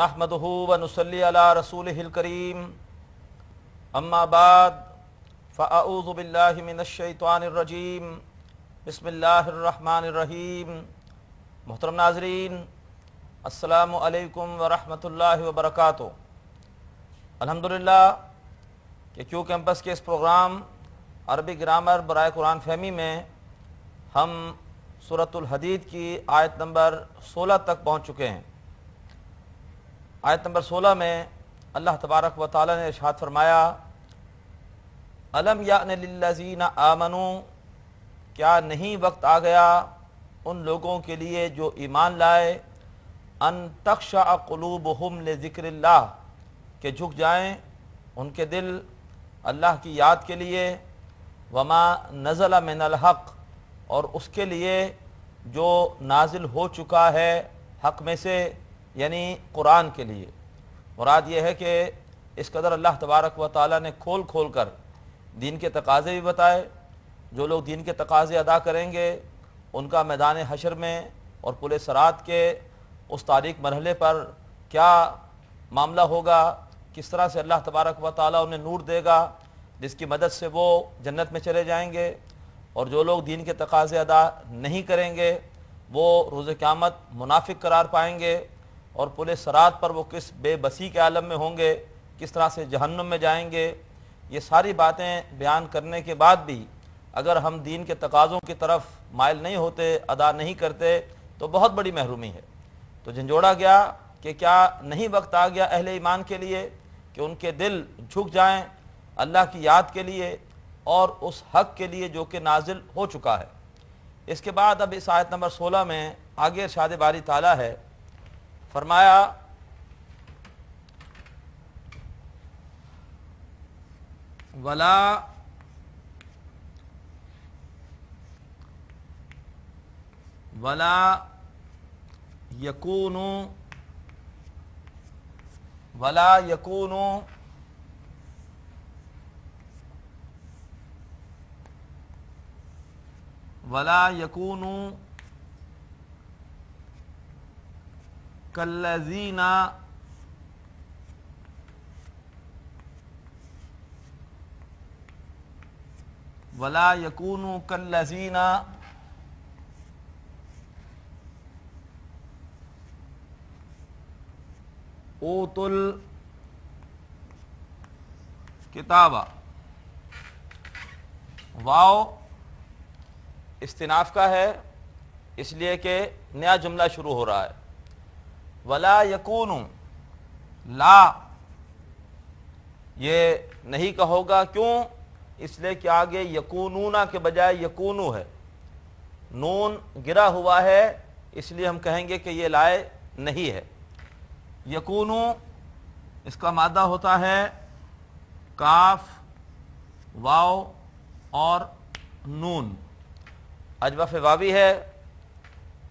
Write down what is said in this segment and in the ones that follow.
नहमद वनसली अला रसूल करीम अम्माबाद फ़ाऊज़बिल्लाशैतवानरजीम बसमीम मोहतरम नाजरीन असलकम वरहमल वबरक अलहमदिल्ला के क्यू कैंपस के इस प्रोग्राम अरबी ग्रामर बर कुरान फहमी में हम सूरतुल हदीद की आयत नंबर 16 तक पहुंच चुके हैं आयत नंबर सोलह में अल्लाह तबारक व ताली ने इर्शाद फरमाया अलम याजीन आमनु क्या नहीं वक्त आ गया उन लोगों के लिए जो ईमान लाए अन तक्षा कलूब हम जिक्र के झुक जाएं उनके दिल अल्लाह की याद के लिए वमा नज़ला मिनल हक़ और उसके लिए जो नाजिल हो चुका है हक़ में से यानी कुरान के लिए मुराद ये है कि इस कदर अल्लाह तबारक व ताली ने खोल खोल कर दीन के तकाजे भी बताए जो लोग दीन के तकाजे अदा करेंगे उनका मैदान हशर में और पुलिस सरात के उस तारीख मरहले पर क्या मामला होगा किस तरह से अल्लाह तबारक व ताली उन्हें नूर देगा जिसकी मदद से वो जन्नत में चले जाएंगे और जो लोग दीन के तकाजे अदा नहीं करेंगे वो रोज़ क़्यामत मुनाफिक करार पाएंगे और पुलिस सरात पर वो किस बेबसी के आलम में होंगे किस तरह से जहन्नम में जाएंगे ये सारी बातें बयान करने के बाद भी अगर हम दीन के तकाज़ों की तरफ मायल नहीं होते अदा नहीं करते तो बहुत बड़ी महरूमी है तो झंझोड़ा गया कि क्या नहीं वक्त आ गया अहल ईमान के लिए कि उनके दिल झुक जाएं अल्लाह की याद के लिए और उस हक के लिए जो कि नाजिल हो चुका है इसके बाद अब इस आयत नंबर सोलह में आगे शाद बारी ताला है फरमाया वला वला यकूनु वला यकूनु वला यकूनु कल्लजीना वला यकूनु कल्लजीना ओतुल किताबा वाओ इस्तनाफ का है इसलिए कि नया जुमला शुरू हो रहा है वला यकून ला ये नहीं कहोगा क्यों इसलिए कि आगे यकूनूना के बजाय यकूनू है नून गिरा हुआ है इसलिए हम कहेंगे कि ये लाए नहीं है यकूनू इसका मादा होता है काफ वाव और नून अजवाफ वावी है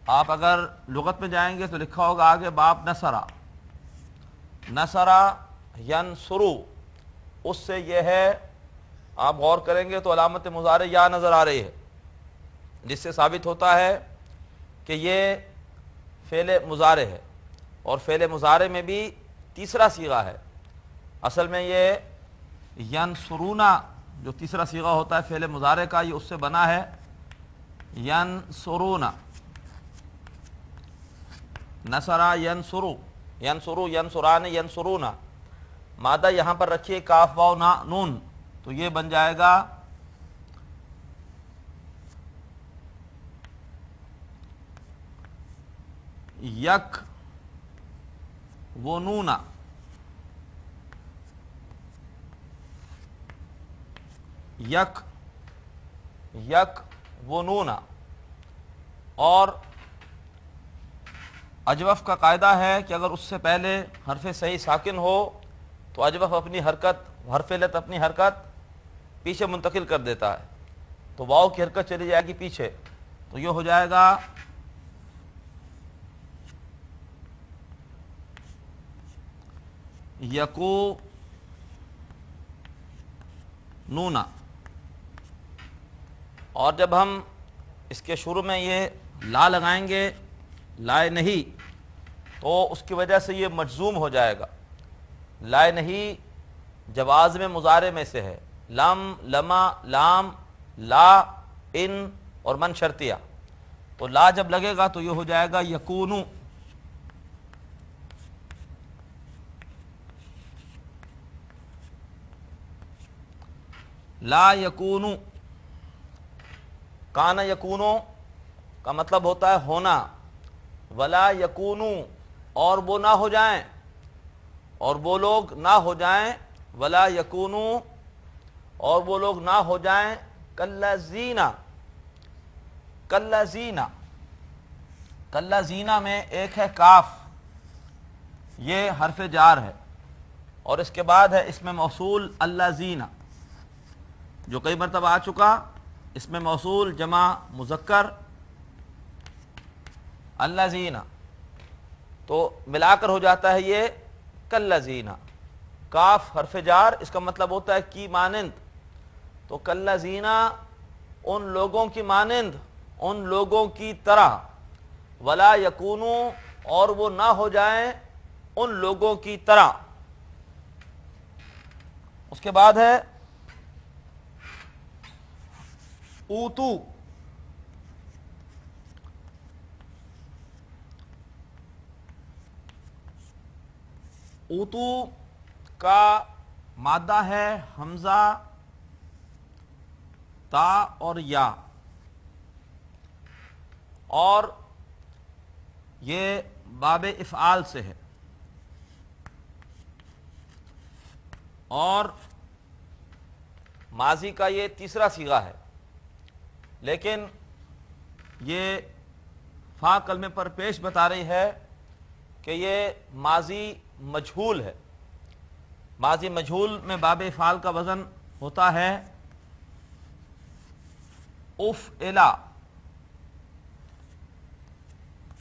आप अगर लुगत में जाएंगे तो लिखा होगा आगे बाप नसरा नसरा यन शुरू उससे यह है आप गौर करेंगे तो अलामत मुजारे या नज़र आ रही है जिससे साबित होता है कि ये फेले मुजारे है और फेले मुजारे में भी तीसरा सीगा है असल में ये यन सुरूना जो तीसरा सीगा होता है फेले मुजारे का ये उससे बना है यन सुरूना नसरा यनसुरु यनसुरु यनसुरान ना मादा यहाँ पर रखिए काफ वाव ना नून तो ये बन जाएगा यक वो नूना यक यक वो नूना और अजवफ का कायदा है कि अगर उससे पहले हरफ सही साकिन हो तो अजवफ अपनी हरकत हरफ लत अपनी हरकत पीछे मुंतकिल कर देता है तो वाओ की हरकत चली जाएगी पीछे तो ये हो जाएगा यकू नूना और जब हम इसके शुरू में ये ला लगाएंगे लाए नहीं तो उसकी वजह से ये मजजूम हो जाएगा लाए नहीं जवाज में मुजारे में से है लम लमा लाम ला इन और मन शर्तिया तो ला जब लगेगा तो ये हो जाएगा यकूनू ला यकूनू काना यकूनों का मतलब होता है होना वला यकूनू और वो ना हो जाएं और वो लोग ना हो जाएं वला यकूनू और वो लोग ना हो जाएं कल्ला जीना कल्ला जीना कल्ला जीना में एक है काफ ये हरफ जार है और इसके बाद है इसमें मौसूल अल्ला जीना जो कई मरतबा आ चुका इसमें मौसूल जमा मुजक्कर अल्ला जीना तो मिलाकर हो जाता है ये कल्लाजीना काफ हरफ जार इसका मतलब होता है की मानंद तो कल्लाजीना उन लोगों की मानंद उन लोगों की तरह वला यकूनू और वो ना हो जाए उन लोगों की तरह उसके बाद है ऊतू उतू का मादा है हमजा ता और या और ये बाब इफ़ाल से है और माजी का ये तीसरा सीगा है लेकिन ये फा कलमे पर पेश बता रही है कि ये माजी मजहूल है माजी मजहूल में बाब फाल का वजन होता है उफ एला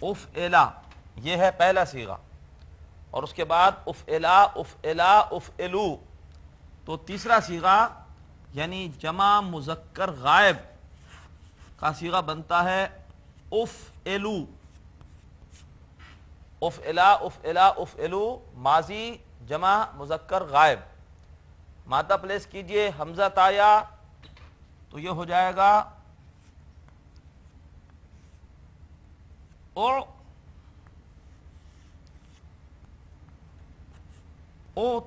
उफ एला यह है पहला सीगा और उसके बाद उफ एला उफ एला उफ एलू तो तीसरा सीगा यानी जमा मुजक्कर गायब का सीगा बनता है उफ एलू उफ इला उफ इला उफ इलू माजी जमा मुजक्कर गायब माता प्लेस कीजिए हमजा ताया तो ये हो जाएगा ओ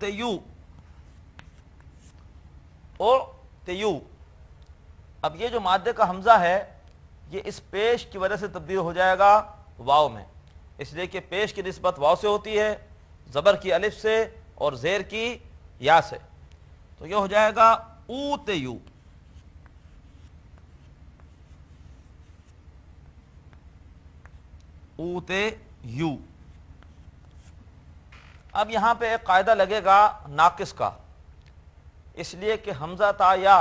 तेयू ओ तेयू अब ये जो मादे का हमजा है ये इस पेश की वजह से तब्दील हो जाएगा वाव में इसलिए कि पेश की नस्बत वाव से होती है ज़बर की अलिफ से और ज़ेर की या से तो यह हो जाएगा ऊत यू ऊत यू अब यहां पे एक कायदा लगेगा नाकिस का इसलिए कि हमजा ताया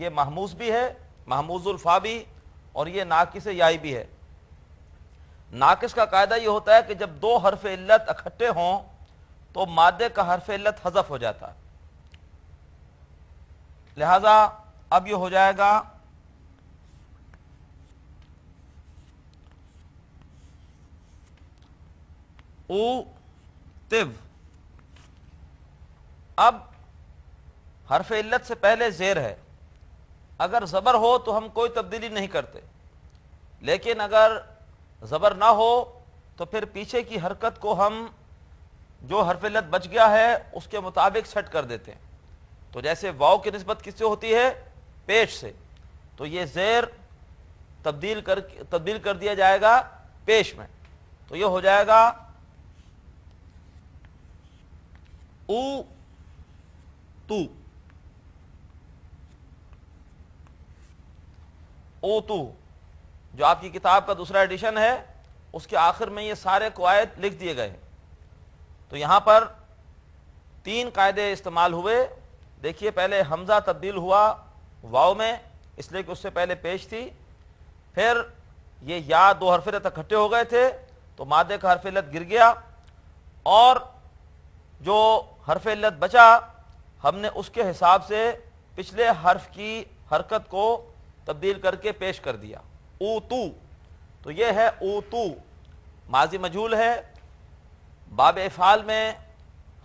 ये महमूस भी है महमूजुल्फा भी और ये नाकिस याई भी है नाकिस का कायदा यह होता है कि जब दो हरफ इल्लत इकट्ठे हों तो मादे का हरफ इल्लत हजफ हो जाता लिहाजा अब यह हो जाएगा उ तिव अब हरफ इल्लत से पहले जेर है अगर ज़बर हो तो हम कोई तब्दीली नहीं करते लेकिन अगर ज़बर ना हो तो फिर पीछे की हरकत को हम जो हरफिलत बच गया है उसके मुताबिक सेट कर देते हैं तो जैसे वाव की नस्बत किससे होती है पेश से तो ये जेर तब्दील कर तब्दील कर दिया जाएगा पेश में तो ये हो जाएगा ऊ तू ओ तू जो आपकी किताब का दूसरा एडिशन है उसके आखिर में ये सारे कवायद लिख दिए गए तो यहाँ पर तीन कायदे इस्तेमाल हुए देखिए पहले हमजा तब्दील हुआ वाव में इसलिए कि उससे पहले पेश थी फिर ये या दो हरफिलत इकट्ठे हो गए थे तो मादे का हरफिलत गिर गया और जो हरफिलत बचा हमने उसके हिसाब से पिछले हर्फ की हरकत को तब्दील करके पेश कर दिया ऊतू तो ये है तू माजी मजहूल है बाब फाल में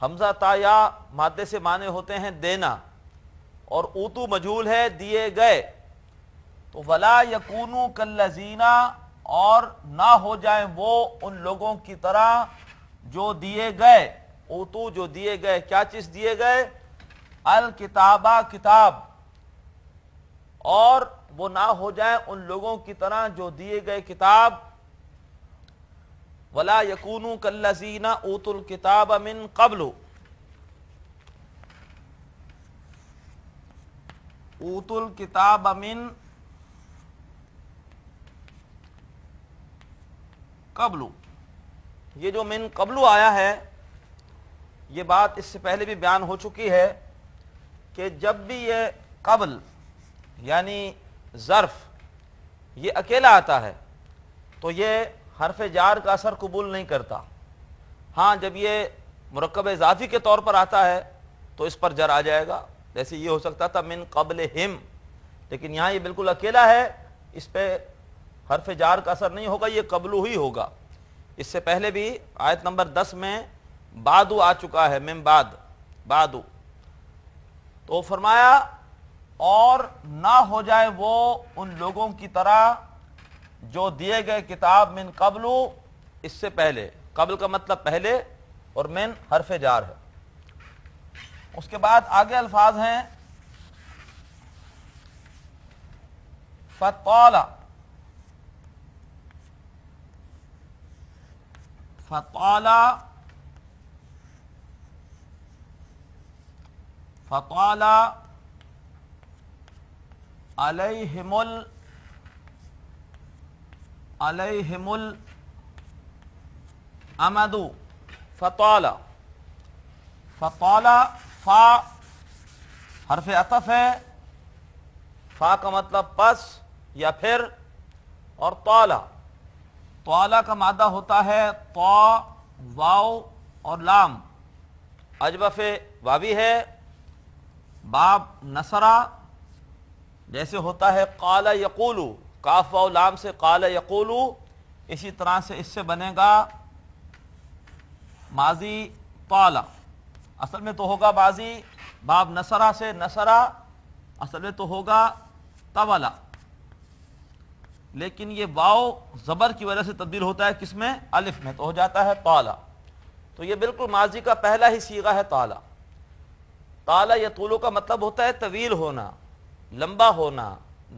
हमजा ताया मादे से माने होते हैं देना और ओतू मजहूल है दिए गए तो वला यकूनू कल्लजीना और ना हो जाए वो उन लोगों की तरह जो दिए गए ओतू जो दिए गए क्या चीज़ दिए गए अल किताबा किताब और वो ना हो जाए उन लोगों की तरह जो दिए गए किताब वला यकूनू कल्लजीना ऊतुल किताब मिन कबल ऊतुल किताब मिन कबलू ये जो मिन कबलू आया है ये बात इससे पहले भी बयान हो चुकी है कि जब भी ये कबल यानी ज़र्फ ये अकेला आता है तो ये हरफ जार का असर कबूल नहीं करता हाँ जब ये मरकब इजाफी के तौर पर आता है तो इस पर जर आ जाएगा जैसे ये हो सकता था मिन कबल हिम लेकिन यहाँ ये बिल्कुल अकेला है इस पर हरफ जार का असर नहीं होगा ये कबलू ही होगा इससे पहले भी आयत नंबर दस में बादू आ चुका है मिम बाद बादू तो फरमाया और ना हो जाए वो उन लोगों की तरह जो दिए गए किताब मिन कबलू इससे पहले कबल का मतलब पहले और मिन हरफ जार है उसके बाद आगे अल्फाज हैं फतौला फतौला फतौला अलहिमुल अमदु फतौला फतौला फा हरफ अतफ है फा का मतलब पस या फिर और तोला तोला का मादा होता है तो वाओ और लाम अजबफ वावी है बाब नसरा जैसे होता है काला यकोलू काफ लाम से काला यकोलू इसी तरह से इससे बनेगा माजी ताला असल में तो होगा माजी बाब नसरा से नसरा असल में तो होगा तवाला लेकिन ये वाव ज़बर की वजह से तब्दील होता है किस में अलिफ में तो हो जाता है ताला तो ये बिल्कुल माजी का पहला ही सीगा है ताला ताला या तूलो का मतलब होता है तवील होना लंबा होना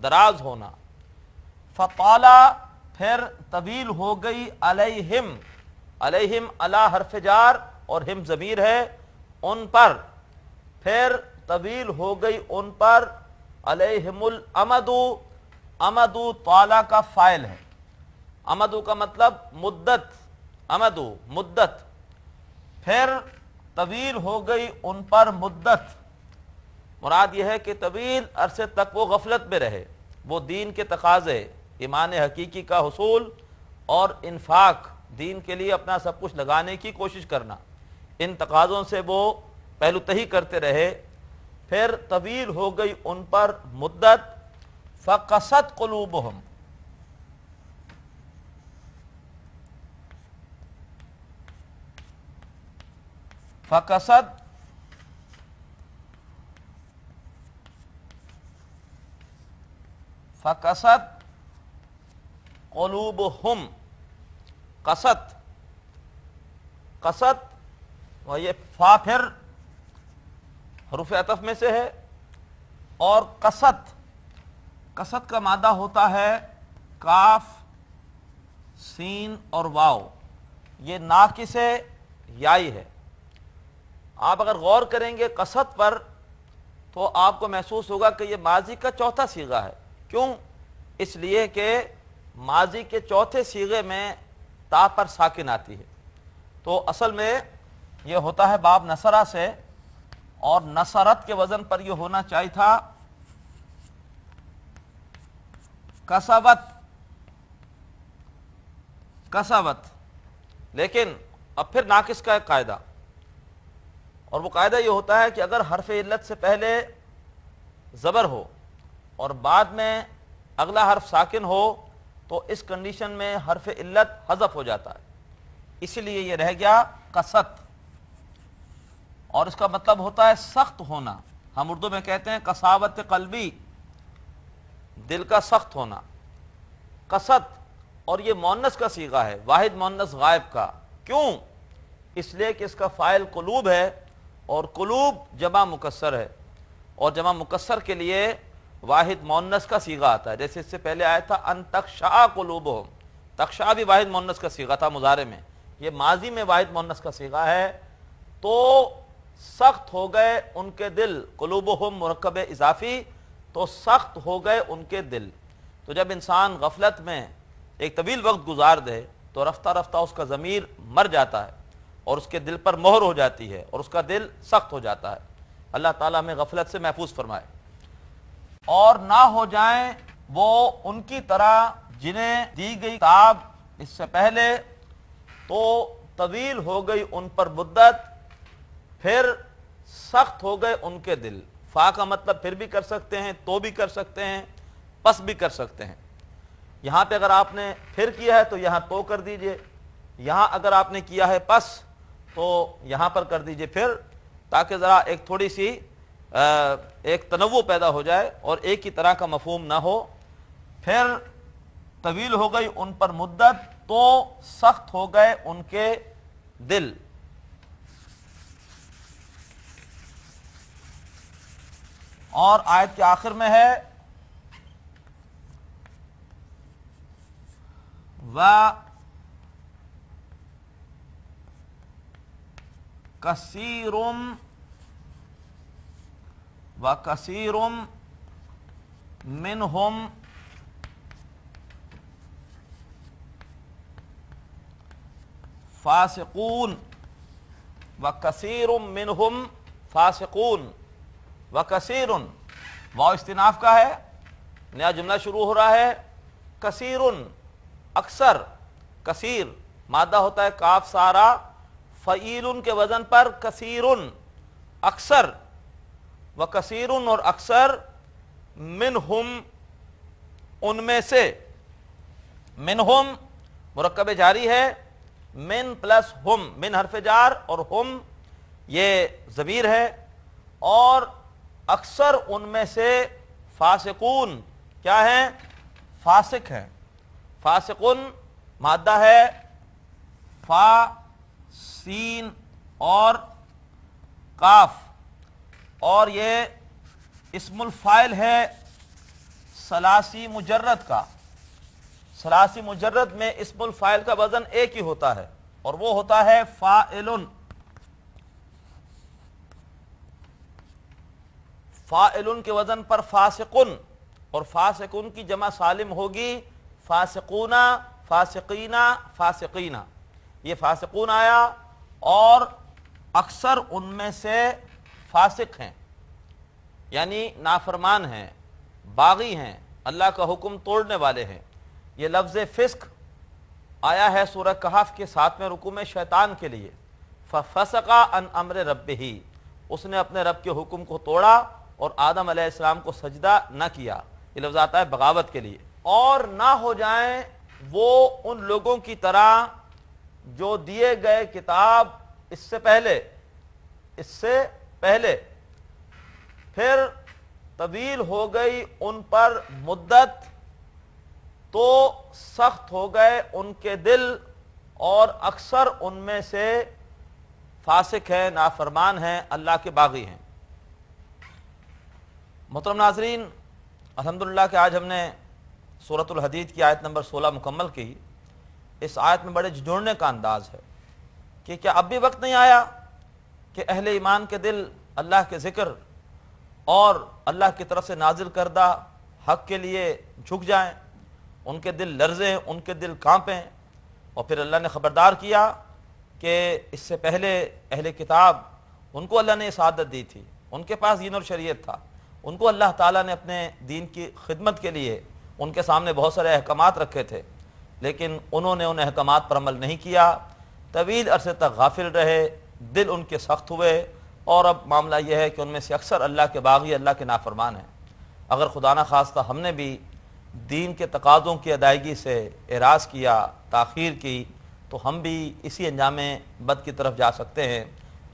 दराज होना फ़ाला फिर तवील हो गई अलहिम अलहिम अला हरफजार और हिम ज़मीर है उन पर फिर तवील हो गई उन पर अलहमुल अमदू अमदू ताला का फाइल है अमदू का मतलब मुद्दत अमदू मुद्दत फिर तवील हो गई उन पर मुद्दत मुराद यह है कि तवील अरसे तक वो गफलत में रहे वो दीन के तकाजे ईमान हकीकी का हसूल और इन्फाक दीन के लिए अपना सब कुछ लगाने की कोशिश करना इन तकाज़ों से वो पहलू तही करते रहे फिर तवील हो गई उन पर मुद्दत फ़कसत कलूबहम फ़कसत फकसत कलूब हम कसत कसत और ये फा फिर हरूफ अतफ में से है और कसत कसत का मादा होता है काफ सीन और वाव ये नाकिस से याई है आप अगर गौर करेंगे कसत पर तो आपको महसूस होगा कि ये माजी का चौथा सीगा है क्यों इसलिए कि माजी के चौथे सीगे में ता पर साकिन आती है तो असल में यह होता है बाब नसरा से और नसरत के वजन पर यह होना चाहिए था कसावत कसावत लेकिन अब फिर नाकिस का एक कायदा और वो कायदा ये होता है कि अगर हरफ इल्लत से पहले ज़बर हो और बाद में अगला हर्फ साकिन हो तो इस कंडीशन में हर्फ इल्लत हजफ हो जाता है इसलिए यह रह गया कसत और इसका मतलब होता है सख्त होना हम उर्दू में कहते हैं कसावत कलबी दिल का सख्त होना कसत और ये मोनस का सीगा है वाहिद मोनस गायब का क्यों इसलिए कि इसका फ़ाइल कलूब है और कलूब जमा मुकसर है और जमा मुकसर के लिए वाहिद मोनस का सीगा आता है जैसे इससे पहले आया था अन तकशा कुलूब लोबो तकशा भी वाहिद मोनस का सीगा था मुजारे में ये माजी में वाहिद मोनस का सीगा है तो सख्त हो गए उनके दिल कलूब हम मरकब इजाफी तो सख्त हो गए उनके दिल तो जब इंसान गफलत में एक तवील वक्त गुजार दे तो रफ्ता रफ्ता उसका ज़मीर मर जाता है और उसके दिल पर मोहर हो जाती है और उसका दिल सख्त हो जाता है अल्लाह ताला में गफलत से महफूज फरमाए और ना हो जाएं वो उनकी तरह जिन्हें दी गई किताब इससे पहले तो तवील हो गई उन पर मुद्दत फिर सख्त हो गए उनके दिल फा का मतलब फिर भी कर सकते हैं तो भी कर सकते हैं पस भी कर सकते हैं यहाँ पे अगर आपने फिर किया है तो यहाँ तो कर दीजिए यहाँ अगर आपने किया है पस तो यहाँ पर कर दीजिए फिर ताकि ज़रा एक थोड़ी सी एक तनव पैदा हो जाए और एक ही तरह का मफहम ना हो फिर तवील हो गई उन पर मुद्दत तो सख्त हो गए उनके दिल और आयत के आखिर में है व कसीरुम व कसीरम मिन फासकून व कसीर मिन हम फासकून व कसीर वाव इस्तनाफ का है नया जुमला शुरू हो रहा है कसीर अक्सर कसीर मादा होता है काफ सारा फ़ील के वज़न पर कसीर अक्सर व कसीर और अक्सर मिन हम उनमें से मिन हम मरकब जारी है मिन प्लस हम मिन हरफजार और हम ये जबीर है और अक्सर उनमें से फासिकून क्या है फासिक है फासिकुन मादा है फा सीन और काफ़ और ये फाइल है सलासी मुजरत का सलासी मुजर्रत में फाइल का वजन एक ही होता है और वो होता है फ़ाइल फ़ाइल के वजन पर फासिकुन और फासिकुन की जमा सालिम होगी फासिकूना फासिकीना फासिकीना ये फासिकून आया और अक्सर उनमें से फासिक हैं यानी नाफरमान हैं बागी हैं अल्लाह का हुक्म तोड़ने वाले हैं ये लफ्ज़ फ़िस्क आया है सूरह कहाफ के साथ में रुकुम शैतान के लिए फसका अन अमर रब ही उसने अपने रब के हुक्म को तोड़ा और आदम अलैहिस्सलाम को सजदा न किया ये लफ्ज़ आता है बगावत के लिए और ना हो जाए वो उन लोगों की तरह जो दिए गए किताब इससे पहले इससे पहले फिर तवील हो गई उन पर मुद्दत तो सख्त हो गए उनके दिल और अक्सर उनमें से फासिक है नाफरमान है अल्लाह के बागी हैं मोहतरम नाजरीन अलहमदिल्ला के आज हमने सूरतुल हदीद की आयत नंबर सोलह मुकम्मल की इस आयत में बड़े जुड़ने का अंदाज है कि क्या अब भी वक्त नहीं आया कि अहले ईमान के दिल अल्लाह के ज़िक्र और अल्लाह की तरफ से नाजिल करदा हक के लिए झुक जाएँ उनके दिल लर्जें उनके दिल कांपें और फिर अल्लाह ने ख़बरदार किया कि इससे पहले अहल किताब उनको अल्लाह ने इस आदत दी थी उनके पास दीन और शरीयत था उनको अल्लाह ताला ने अपने दीन की खिदमत के लिए उनके सामने बहुत सारे अहकाम रखे थे लेकिन उन्होंने उन अहकाम पर अमल नहीं किया तवील अरसे तक गाफिल रहे दिल उनके सख्त हुए और अब मामला यह है कि उनमें से अक्सर अल्लाह के बागी अल्लाह के नाफरमान हैं अगर खुदा न खास्ता हमने भी दीन के तकाज़ों की अदायगी से एराज किया ताखीर की तो हम भी इसी अंजाम बद की तरफ जा सकते हैं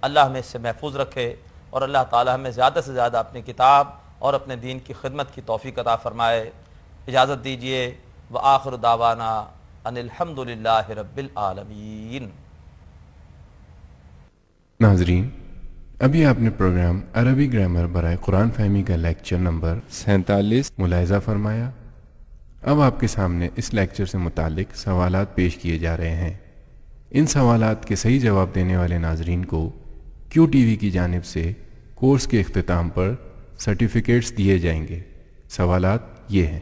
अल्लाह हमें इससे महफूज रखे और अल्लाह ताला हमें ज़्यादा से ज़्यादा अपनी किताब और अपने दीन की खिदमत की तोफ़ी अदा फ़रमाए इजाज़त दीजिए व आखिर दावाना अनिलहमदिल्ला रबालमीन नाजरीन अभी आपने प्रोग्राम अरबी ग्रामर बर कुरान फहमी का लेक्चर नंबर सैंतालीस मुलायजा फरमाया अब आपके सामने इस लेक्चर से मुतल सवाल पेश किए जा रहे हैं इन सवाल के सही जवाब देने वाले नाजरीन को क्यू टी वी की जानब से कोर्स के अख्ताम पर सर्टिफिकेट्स दिए जाएंगे सवाल ये हैं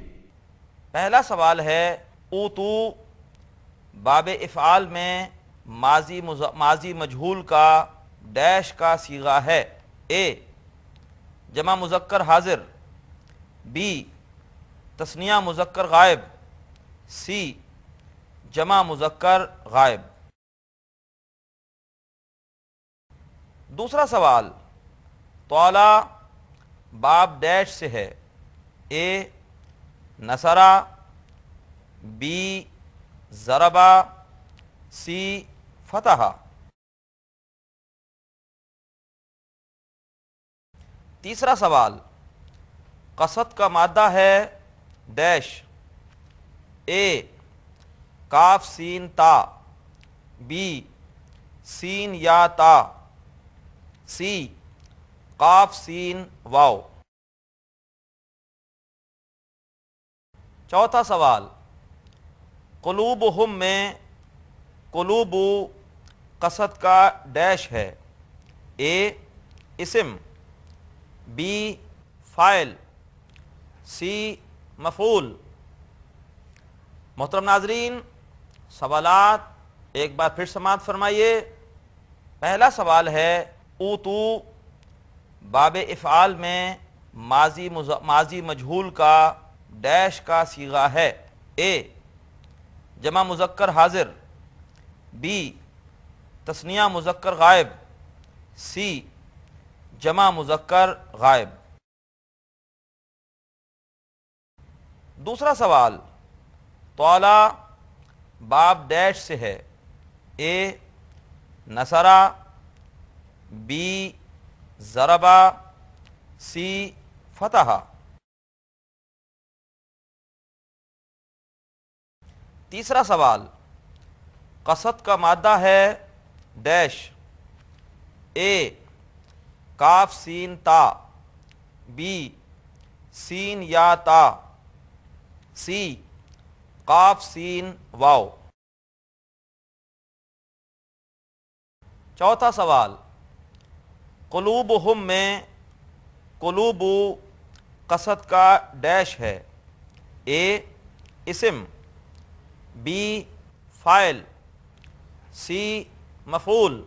पहला सवाल है ओ ऊतू बाब इफ़ाल में माजी माजी मजहूल का डैश का सीगा है ए जमा मुजक्कर हाजिर बी तस्निया मुजक्कर गायब सी जमा मुजक्कर गायब दूसरा सवाल तोला बाब डैश से है ए नसरा बी ज़रबा सी फतहा तीसरा सवाल कसत का मादा है डैश ए काफ सीन ता बी सीन या ता सी काफ सीन वाओ चौथा सवाल कुलूब हम में कुलूबू कसत का डैश है ए इसम बी फ़ाइल सी मफूल मोहतरम नाजरीन सवालत एक बार फिर समात फरमाइए पहला सवाल है ऊतू बाब इफ़ाल में माजी माजी मजहूल का डैश का सीगा है ए जमा मुजक्कर हाजिर बी तस्निया मुजक्कर गायब सी जमा मुजक्कर गायब दूसरा सवाल तोला बाब डैश से है ए नसरा बी ज़रबा सी फतहा तीसरा सवाल कसत का मादा है डैश ए काफ सीन ता बी सीन या ता सी काफ सीन वाओ चौथा सवाल कलूब हम में कलूब कसद का डैश है ए इसम बी फाइल सी मफूल